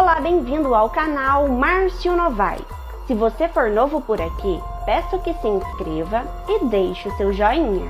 Olá, bem-vindo ao canal Márcio Novai. Se você for novo por aqui, peço que se inscreva e deixe o seu joinha.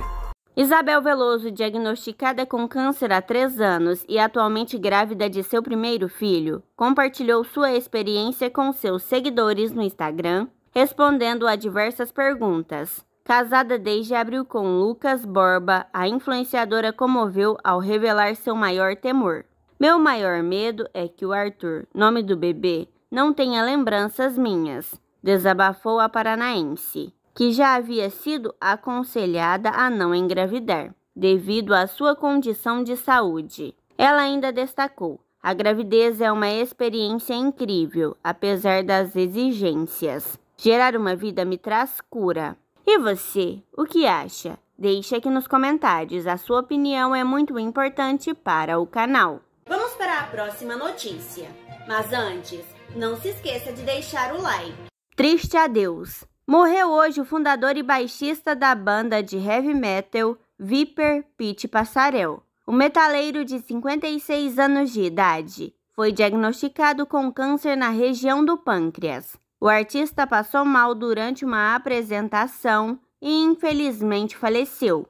Isabel Veloso, diagnosticada com câncer há três anos e atualmente grávida de seu primeiro filho, compartilhou sua experiência com seus seguidores no Instagram, respondendo a diversas perguntas. Casada desde abril com Lucas Borba, a influenciadora comoveu ao revelar seu maior temor: meu maior medo é que o Arthur, nome do bebê, não tenha lembranças minhas, desabafou a paranaense, que já havia sido aconselhada a não engravidar, devido à sua condição de saúde. Ela ainda destacou: a gravidez é uma experiência incrível, apesar das exigências. Gerar uma vida me traz cura. E você, o que acha? Deixe aqui nos comentários, a sua opinião é muito importante para o canal para a próxima notícia. Mas antes, não se esqueça de deixar o like. Triste adeus. Morreu hoje o fundador e baixista da banda de heavy metal Viper Pete Passarel. O metaleiro de 56 anos de idade foi diagnosticado com câncer na região do pâncreas. O artista passou mal durante uma apresentação e infelizmente faleceu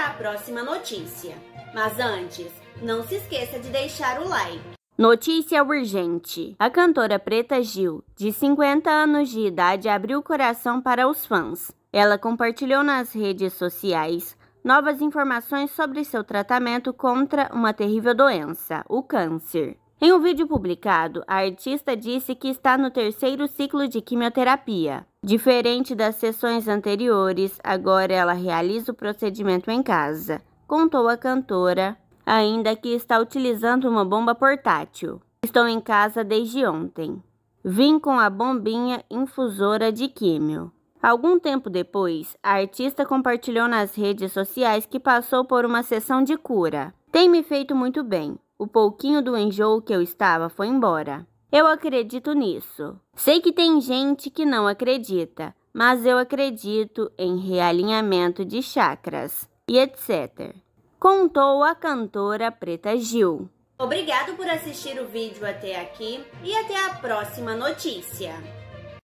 para a próxima notícia. Mas antes, não se esqueça de deixar o like. Notícia urgente. A cantora Preta Gil, de 50 anos de idade, abriu o coração para os fãs. Ela compartilhou nas redes sociais novas informações sobre seu tratamento contra uma terrível doença, o câncer. Em um vídeo publicado, a artista disse que está no terceiro ciclo de quimioterapia, Diferente das sessões anteriores, agora ela realiza o procedimento em casa, contou a cantora, ainda que está utilizando uma bomba portátil. Estou em casa desde ontem. Vim com a bombinha infusora de químio. Algum tempo depois, a artista compartilhou nas redes sociais que passou por uma sessão de cura. Tem me feito muito bem. O pouquinho do enjoo que eu estava foi embora. Eu acredito nisso. Sei que tem gente que não acredita, mas eu acredito em realinhamento de chakras e etc. Contou a cantora Preta Gil. Obrigado por assistir o vídeo até aqui e até a próxima notícia.